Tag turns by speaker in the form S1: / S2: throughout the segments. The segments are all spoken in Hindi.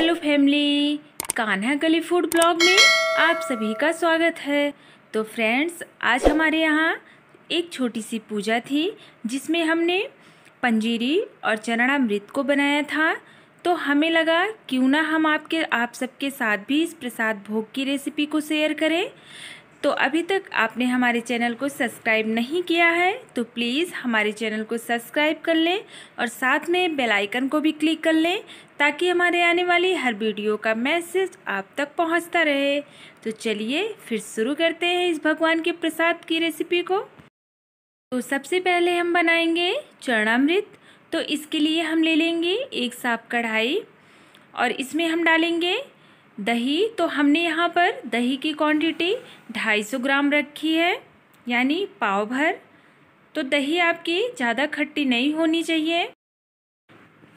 S1: हेलो फैमिली कान्हा गली फूड ब्लॉग में आप सभी का स्वागत है तो फ्रेंड्स आज हमारे यहाँ एक छोटी सी पूजा थी जिसमें हमने पंजीरी और मृत को बनाया था तो हमें लगा क्यों ना हम आपके आप सबके साथ भी इस प्रसाद भोग की रेसिपी को शेयर करें तो अभी तक आपने हमारे चैनल को सब्सक्राइब नहीं किया है तो प्लीज़ हमारे चैनल को सब्सक्राइब कर लें और साथ में बेल आइकन को भी क्लिक कर लें ताकि हमारे आने वाली हर वीडियो का मैसेज आप तक पहुंचता रहे तो चलिए फिर शुरू करते हैं इस भगवान के प्रसाद की रेसिपी को तो सबसे पहले हम बनाएंगे चरणामृत तो इसके लिए हम ले लेंगे एक साफ कढ़ाई और इसमें हम डालेंगे दही तो हमने यहाँ पर दही की क्वांटिटी 250 ग्राम रखी है यानी पाव भर तो दही आपकी ज़्यादा खट्टी नहीं होनी चाहिए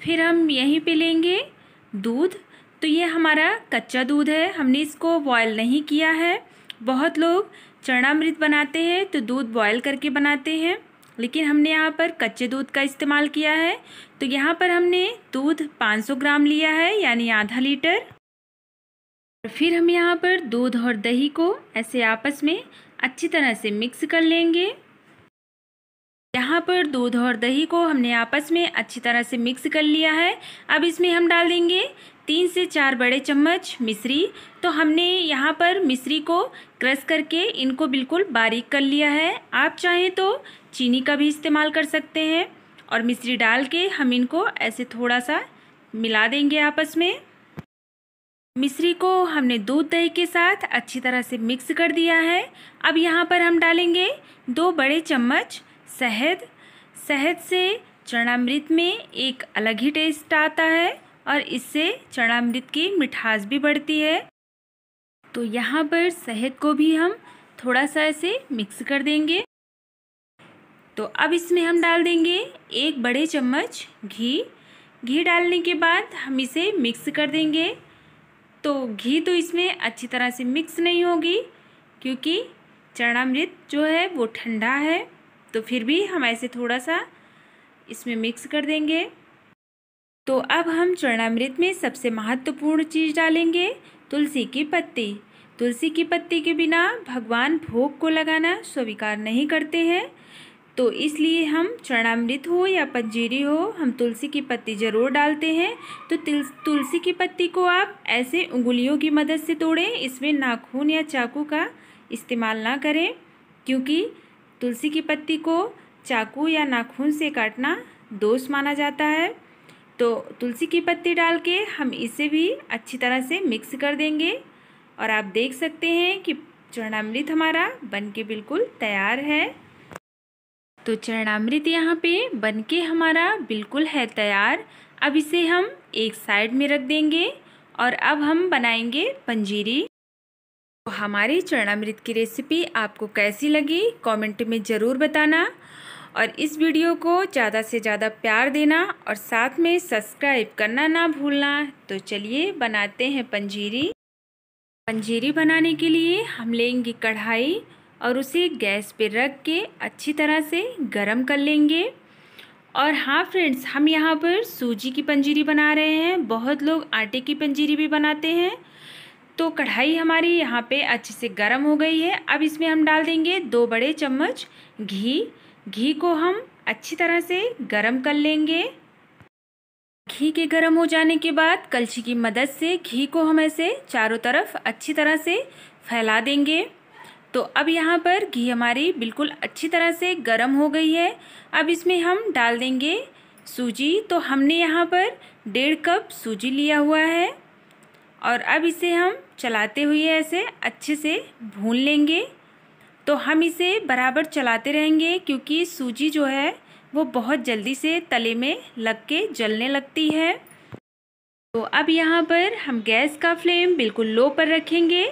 S1: फिर हम यहीं पे लेंगे दूध तो ये हमारा कच्चा दूध है हमने इसको बॉयल नहीं किया है बहुत लोग चरणामृत बनाते हैं तो दूध बॉयल करके बनाते हैं लेकिन हमने यहाँ पर कच्चे दूध का इस्तेमाल किया है तो यहाँ पर हमने दूध 500 ग्राम लिया है यानी आधा लीटर फिर हम यहाँ पर दूध और दही को ऐसे आपस में अच्छी तरह से मिक्स कर लेंगे यहाँ पर दूध और दही को हमने आपस में अच्छी तरह से मिक्स कर लिया है अब इसमें हम डाल देंगे तीन से चार बड़े चम्मच मिश्री तो हमने यहाँ पर मिश्री को क्रश करके इनको बिल्कुल बारीक कर लिया है आप चाहें तो चीनी का भी इस्तेमाल कर सकते हैं और मिश्री डाल के हम इनको ऐसे थोड़ा सा मिला देंगे आपस में मिश्री को हमने दूध दही के साथ अच्छी तरह से मिक्स कर दिया है अब यहाँ पर हम डालेंगे दो बड़े चम्मच शहद शहद से चरणामृत में एक अलग ही टेस्ट आता है और इससे चरणामृत की मिठास भी बढ़ती है तो यहाँ पर शहद को भी हम थोड़ा सा ऐसे मिक्स कर देंगे तो अब इसमें हम डाल देंगे एक बड़े चम्मच घी घी डालने के बाद हम इसे मिक्स कर देंगे तो घी तो इसमें अच्छी तरह से मिक्स नहीं होगी क्योंकि चरणामृत जो है वो ठंडा है तो फिर भी हम ऐसे थोड़ा सा इसमें मिक्स कर देंगे तो अब हम चरणामृत में सबसे महत्वपूर्ण चीज़ डालेंगे तुलसी की पत्ती तुलसी की पत्ती के बिना भगवान भोग को लगाना स्वीकार नहीं करते हैं तो इसलिए हम चरणामृत हो या पंजीरी हो हम तुलसी की पत्ती ज़रूर डालते हैं तो तुलसी की पत्ती को आप ऐसे उंगलियों की मदद से तोड़ें इसमें नाखून या चाकू का इस्तेमाल ना करें क्योंकि तुलसी की पत्ती को चाकू या नाखून से काटना दोष माना जाता है तो तुलसी की पत्ती डाल के हम इसे भी अच्छी तरह से मिक्स कर देंगे और आप देख सकते हैं कि चरणामृत हमारा बन के बिल्कुल तैयार है तो चरणामृत यहाँ पे बनके हमारा बिल्कुल है तैयार अब इसे हम एक साइड में रख देंगे और अब हम बनाएंगे पंजीरी तो हमारी चरणामृत की रेसिपी आपको कैसी लगी कमेंट में ज़रूर बताना और इस वीडियो को ज़्यादा से ज़्यादा प्यार देना और साथ में सब्सक्राइब करना ना भूलना तो चलिए बनाते हैं पंजीरी पंजीरी बनाने के लिए हम लेंगे कढ़ाई और उसे गैस पे रख के अच्छी तरह से गरम कर लेंगे और हाँ फ्रेंड्स हम यहाँ पर सूजी की पंजीरी बना रहे हैं बहुत लोग आटे की पंजीरी भी बनाते हैं तो कढ़ाई हमारी यहाँ पे अच्छे से गर्म हो गई है अब इसमें हम डाल देंगे दो बड़े चम्मच घी घी को हम अच्छी तरह से गर्म कर लेंगे घी के गर्म हो जाने के बाद कलछी की मदद से घी को हम ऐसे चारों तरफ अच्छी तरह से फैला देंगे तो अब यहाँ पर घी हमारी बिल्कुल अच्छी तरह से गर्म हो गई है अब इसमें हम डाल देंगे सूजी तो हमने यहाँ पर डेढ़ कप सूजी लिया हुआ है और अब इसे हम चलाते हुए ऐसे अच्छे से भून लेंगे तो हम इसे बराबर चलाते रहेंगे क्योंकि सूजी जो है वो बहुत जल्दी से तले में लग के जलने लगती है तो अब यहाँ पर हम गैस का फ्लेम बिल्कुल लो पर रखेंगे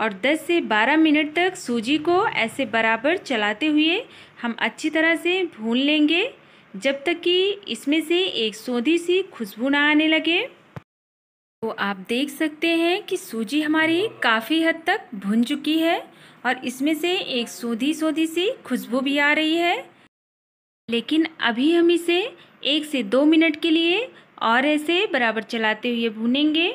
S1: और 10 से 12 मिनट तक सूजी को ऐसे बराबर चलाते हुए हम अच्छी तरह से भून लेंगे जब तक कि इसमें से एक सोधी सी खुशबू ना आने लगे तो आप देख सकते हैं कि सूजी हमारी काफ़ी हद तक भुन चुकी है और इसमें से एक सोधी सोधी सी खुशबू भी आ रही है लेकिन अभी हम इसे एक से दो मिनट के लिए और ऐसे बराबर चलाते हुए भूनेंगे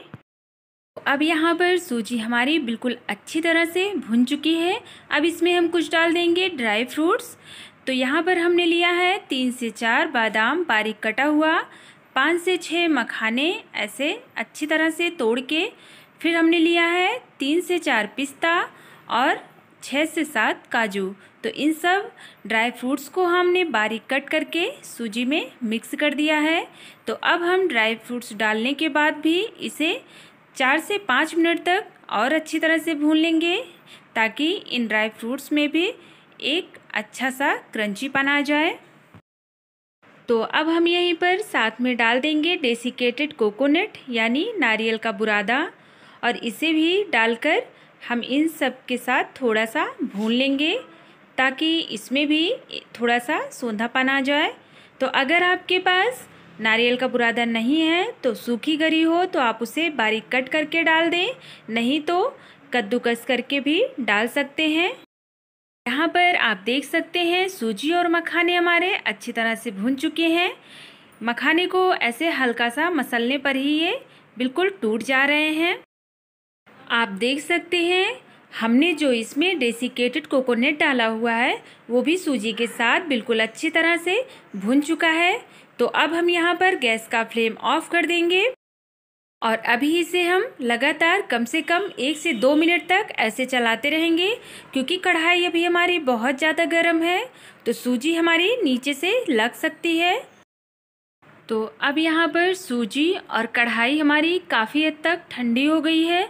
S1: अब यहाँ पर सूजी हमारी बिल्कुल अच्छी तरह से भुन चुकी है अब इसमें हम कुछ डाल देंगे ड्राई फ्रूट्स तो यहाँ पर हमने लिया है तीन से चार बादाम बारीक कटा हुआ पाँच से छः मखाने ऐसे अच्छी तरह से तोड़ के फिर हमने लिया है तीन से चार पिस्ता और छः से सात काजू तो इन सब ड्राई फ्रूट्स को हमने बारीक कट करके सूजी में मिक्स कर दिया है तो अब हम ड्राई फ्रूट्स डालने के बाद भी इसे चार से पाँच मिनट तक और अच्छी तरह से भून लेंगे ताकि इन ड्राई फ्रूट्स में भी एक अच्छा सा पन आ जाए तो अब हम यहीं पर साथ में डाल देंगे डेसिकेटेड कोकोनट यानी नारियल का बुरादा और इसे भी डालकर हम इन सब के साथ थोड़ा सा भून लेंगे ताकि इसमें भी थोड़ा सा सौंधापन आ जाए तो अगर आपके पास नारियल का बुरादा नहीं है तो सूखी गरी हो तो आप उसे बारीक कट करके डाल दें नहीं तो कद्दूकस करके भी डाल सकते हैं यहाँ पर आप देख सकते हैं सूजी और मखाने हमारे अच्छी तरह से भून चुके हैं मखाने को ऐसे हल्का सा मसलने पर ही ये बिल्कुल टूट जा रहे हैं आप देख सकते हैं हमने जो इसमें डेसिकेटेड कोकोनट डाला हुआ है वो भी सूजी के साथ बिल्कुल अच्छी तरह से भुन चुका है तो अब हम यहाँ पर गैस का फ्लेम ऑफ कर देंगे और अभी इसे हम लगातार कम से कम एक से दो मिनट तक ऐसे चलाते रहेंगे क्योंकि कढ़ाई अभी हमारी बहुत ज़्यादा गर्म है तो सूजी हमारी नीचे से लग सकती है तो अब यहाँ पर सूजी और कढ़ाई हमारी काफ़ी हद तक ठंडी हो गई है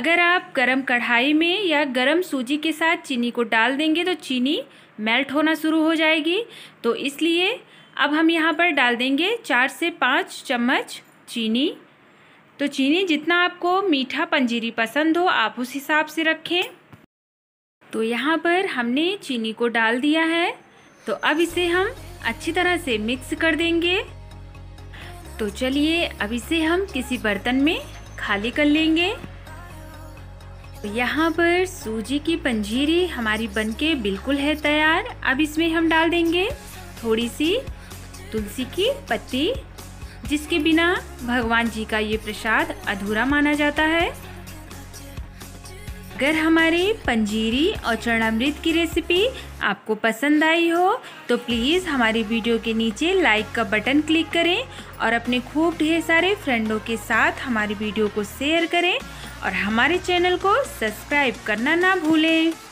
S1: अगर आप गरम कढ़ाई में या गरम सूजी के साथ चीनी को डाल देंगे तो चीनी मेल्ट होना शुरू हो जाएगी तो इसलिए अब हम यहाँ पर डाल देंगे चार से पाँच चम्मच चीनी तो चीनी जितना आपको मीठा पंजीरी पसंद हो आप उस हिसाब से रखें तो यहाँ पर हमने चीनी को डाल दिया है तो अब इसे हम अच्छी तरह से मिक्स कर देंगे तो चलिए अब इसे हम किसी बर्तन में खाली कर लेंगे तो यहाँ पर सूजी की पंजीरी हमारी बनके बिल्कुल है तैयार अब इसमें हम डाल देंगे थोड़ी सी तुलसी की पत्ती जिसके बिना भगवान जी का ये प्रसाद अधूरा माना जाता है अगर हमारे पंजीरी और चरणामृत की रेसिपी आपको पसंद आई हो तो प्लीज़ हमारी वीडियो के नीचे लाइक का बटन क्लिक करें और अपने खूब ढेर सारे फ्रेंडों के साथ हमारी वीडियो को शेयर करें और हमारे चैनल को सब्सक्राइब करना ना भूलें